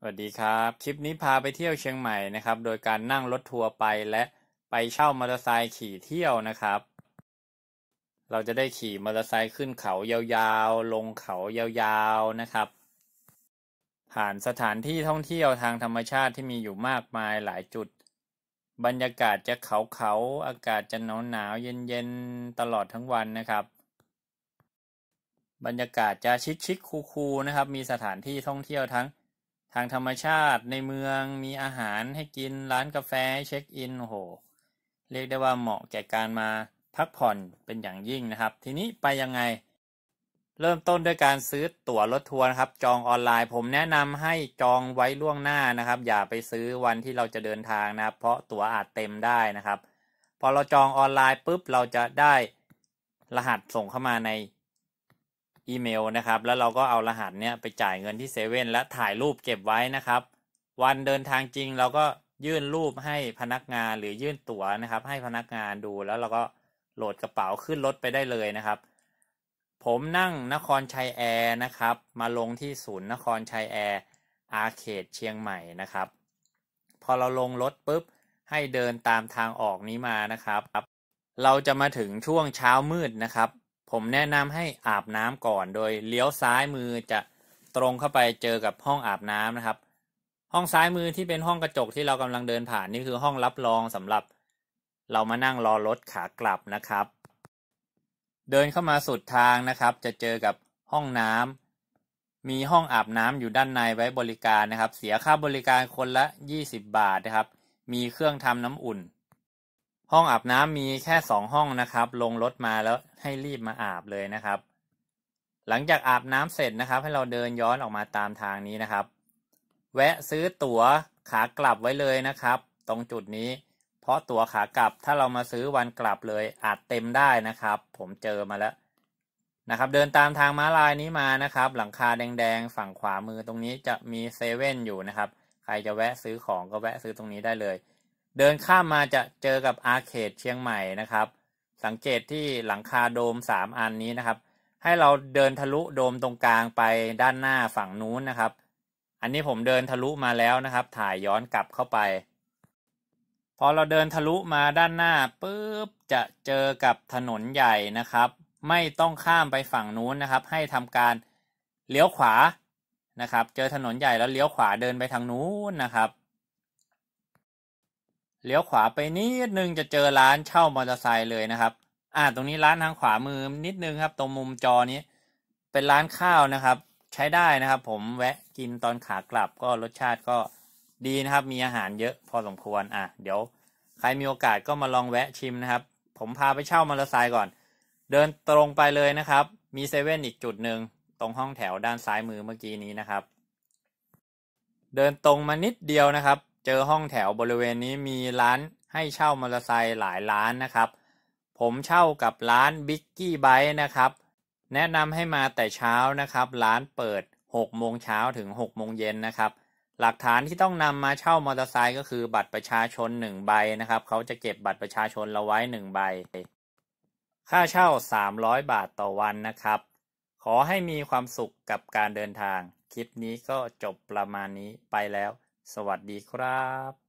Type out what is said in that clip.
สวัสดีครับ คลิปนี้พาไปเที่ยวเชียงใหม่นะครับ โดยการนั่งรถทัวร์ไปและไปเช่ามอเตอร์ไซค์ขี่เที่ยวนะครับ เราจะได้ขี่มอเตอร์ไซค์ขึ้นเขายาวๆลงเขายาวๆนะครับผ่านสถานที่ท่องเที่ยวทางธรรมชาติที่มีอยู่มากมายหลายจุด บรรยากาศจะเขาๆอากาศจะหนาวๆเย็นๆตลอดทั้งวันนะครับ บรรยากาศจะชิคๆคูลๆนะครับ มีสถานที่ท่องเที่ยวทั้งทางธรรมชาติในเมืองมีอาหารให้กิน ร้านกาแฟเช็คอินโหเรียกได้ว่าเหมาะแก่การมาพักผ่อนเป็นอย่างยิ่งนะครับ ทีนี้ไปยังไง เริ่มต้นด้วยการซื้อตั๋วรถทัวร์นะครับ จองออนไลน์ ผมแนะนำให้จองไว้ล่วงหน้านะครับ อย่าไปซื้อวันที่เราจะเดินทางนะครับ เพราะตั๋วอาจเต็มได้นะครับพอเราจองออนไลน์ปุ๊บเราจะได้รหัสส่งเข้ามาในอีเมลนะครับแล้วเราก็เอารหัสเนี้ยไปจ่ายเงินที่เซเว่นและถ่ายรูปเก็บไว้นะครับ วันเดินทางจริงเราก็ยื่นรูปให้พนักงานหรือยื่นตั๋วนะครับ ให้พนักงานดู แล้วเราก็โหลดกระเป๋าขึ้นรถไปได้เลยนะครับ ผมนั่งนครชัยแอร์นะครับมาลงที่ศูนย์นครชัยแอร์อาเขตเชียงใหม่นะครับ พอเราลงรถปุ๊บให้เดินตามทางออกนี้มานะครับ เราจะมาถึงช่วงเช้ามืดนะครับผมแนะนำให้อาบน้ำก่อน โดยเลี้ยวซ้ายมือจะตรงเข้าไปเจอกับห้องอาบน้ำนะครับ ห้องซ้ายมือที่เป็นห้องกระจกที่เรากำลังเดินผ่านนี่คือห้องรับรองสำหรับเรามานั่งรอรถขากลับนะครับ เดินเข้ามาสุดทางนะครับ จะเจอกับห้องน้ำมีห้องอาบน้ำอยู่ด้านในไว้บริการนะครับ เสียค่าบริการคนละ 20 บาทนะครับ มีเครื่องทำน้ำอุ่นห้องอาบน้ำมีแค่สองห้องนะครับลงรถมาแล้วให้รีบมาอาบเลยนะครับ หลังจากอาบน้ำเสร็จนะครับ ให้เราเดินย้อนออกมาตามทางนี้นะครับ แวะซื้อตั๋วขากลับไว้เลยนะครับ ตรงจุดนี้ เพราะตั๋วขากลับถ้าเรามาซื้อวันกลับเลยอาจเต็มได้นะครับ ผมเจอมาแล้วนะครับ เดินตามทางม้าลายนี้มานะครับหลังคาแดงๆฝั่งขวามือตรงนี้จะมีเซเว่นอยู่นะครับ ใครจะแวะซื้อของก็แวะซื้อตรงนี้ได้เลยเดินข้ามมาจะเจอกับอาร์เคดเชียงใหม่นะครับ สังเกตที่หลังคาโดมสามอันนี้นะครับ ให้เราเดินทะลุโดมตรงกลางไปด้านหน้าฝั่งนู้นนะครับ อันนี้ผมเดินทะลุมาแล้วนะครับ ถ่ายย้อนกลับเข้าไปพอเราเดินทะลุมาด้านหน้าปุ๊บจะเจอกับถนนใหญ่นะครับ ไม่ต้องข้ามไปฝั่งนู้นนะครับ ให้ทำการเลี้ยวขวานะครับ เจอถนนใหญ่แล้วเลี้ยวขวาเดินไปทางนู้นนะครับเลี้ยวขวาไปนิดนึงจะเจอร้านเช่ามอเตอร์ไซค์เลยนะครับ อ่าตรงนี้ร้านทางขวามือนิดนึงครับ ตรงมุมจอนี้เป็นร้านข้าวนะครับ ใช้ได้นะครับผม แวะกินตอนขากลับ ก็รสชาติก็ดีนะครับ มีอาหารเยอะพอสมควร อ่ะเดี๋ยว ใครมีโอกาสก็มาลองแวะชิมนะครับ ผมพาไปเช่ามอเตอร์ไซค์ก่อน เดินตรงไปเลยนะครับ มีเซเว่นอีกจุดหนึ่งตรงห้องแถวด้านซ้ายมือเมื่อกี้นี้นะครับ เดินตรงมานิดเดียวนะครับเจอห้องแถวบริเวณนี้มีร้านให้เช่ามอเตอร์ไซค์หลายร้านนะครับ ผมเช่ากับร้านบิ๊กกี้ไบค์นะครับแนะนำให้มาแต่เช้านะครับ ร้านเปิด6โมงเช้าถึง6โมงเย็นนะครับ หลักฐานที่ต้องนำมาเช่ามอเตอร์ไซค์ก็คือบัตรประชาชน 1 ใบนะครับ เขาจะเก็บบัตรประชาชนเราไว้1ใบค่าเช่า 300บาทต่อวันนะครับ ขอให้มีความสุขกับการเดินทาง คลิปนี้ก็จบประมาณนี้ไปแล้วสวัสดีครับ